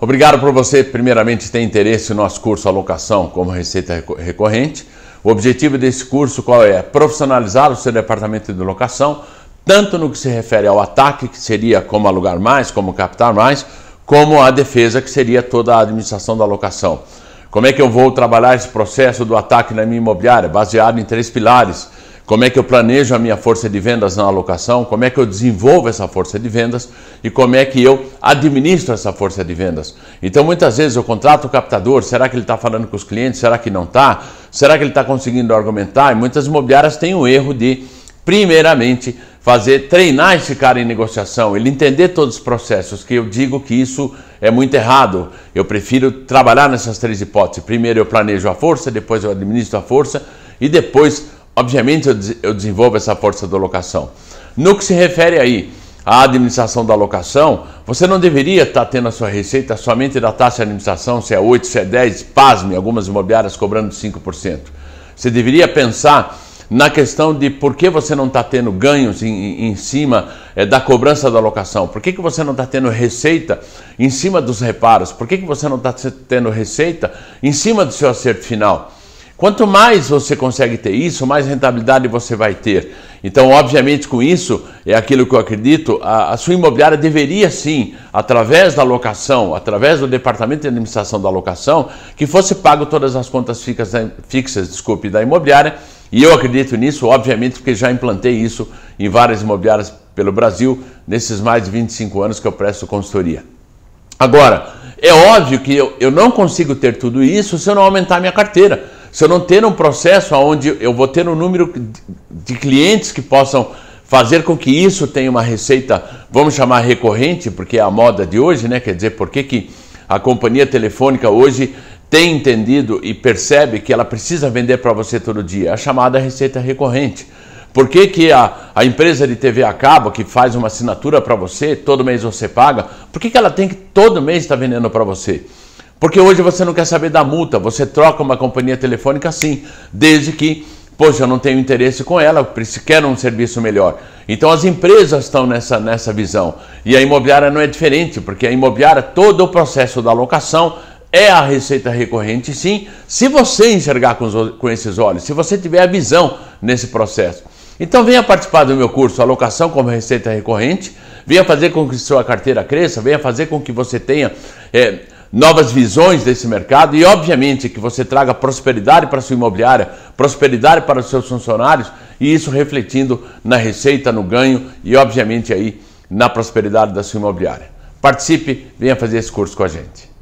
Obrigado por você, primeiramente, ter interesse no nosso curso Alocação como Receita Recorrente. O objetivo desse curso qual é? Profissionalizar o seu departamento de locação, tanto no que se refere ao ataque, que seria como alugar mais, como captar mais, como a defesa, que seria toda a administração da locação. Como é que eu vou trabalhar esse processo do ataque na minha imobiliária? Baseado em três pilares como é que eu planejo a minha força de vendas na alocação, como é que eu desenvolvo essa força de vendas e como é que eu administro essa força de vendas. Então, muitas vezes eu contrato o captador, será que ele está falando com os clientes, será que não está? Será que ele está conseguindo argumentar? E muitas imobiliárias têm o erro de, primeiramente, fazer treinar esse cara em negociação, ele entender todos os processos, que eu digo que isso é muito errado. Eu prefiro trabalhar nessas três hipóteses. Primeiro eu planejo a força, depois eu administro a força e depois obviamente, eu, eu desenvolvo essa força da locação. No que se refere aí à administração da locação, você não deveria estar tá tendo a sua receita somente da taxa de administração, se é 8, se é 10, pasme, algumas imobiliárias cobrando 5%. Você deveria pensar na questão de por que você não está tendo ganhos em, em cima é, da cobrança da locação, por que, que você não está tendo receita em cima dos reparos, por que, que você não está tendo receita em cima do seu acerto final. Quanto mais você consegue ter isso, mais rentabilidade você vai ter. Então, obviamente, com isso, é aquilo que eu acredito, a, a sua imobiliária deveria sim, através da locação, através do departamento de administração da locação, que fosse pago todas as contas fixas, fixas desculpe, da imobiliária. E eu acredito nisso, obviamente, porque já implantei isso em várias imobiliárias pelo Brasil, nesses mais de 25 anos que eu presto consultoria. Agora, é óbvio que eu, eu não consigo ter tudo isso se eu não aumentar minha carteira. Se eu não ter um processo onde eu vou ter um número de clientes que possam fazer com que isso tenha uma receita, vamos chamar recorrente, porque é a moda de hoje, né? Quer dizer, por que, que a companhia telefônica hoje tem entendido e percebe que ela precisa vender para você todo dia? É a chamada receita recorrente. Por que, que a, a, empresa de TV a cabo, que faz uma assinatura para você, todo mês você paga, por que, que ela tem que todo mês estar tá vendendo para você? Porque hoje você não quer saber da multa, você troca uma companhia telefônica sim, desde que, poxa, eu não tenho interesse com ela, eu quero um serviço melhor. Então as empresas estão nessa, nessa visão. E a imobiliária não é diferente, porque a imobiliária, todo o processo da locação é a receita recorrente sim, se você enxergar com, os, com esses olhos, se você tiver a visão nesse processo. Então venha participar do meu curso Alocação como Receita Recorrente, venha fazer com que sua carteira cresça, venha fazer com que você tenha... É, novas visões desse mercado e, obviamente, que você traga prosperidade para a sua imobiliária, prosperidade para os seus funcionários e isso refletindo na receita, no ganho e, obviamente, aí na prosperidade da sua imobiliária. Participe, venha fazer esse curso com a gente.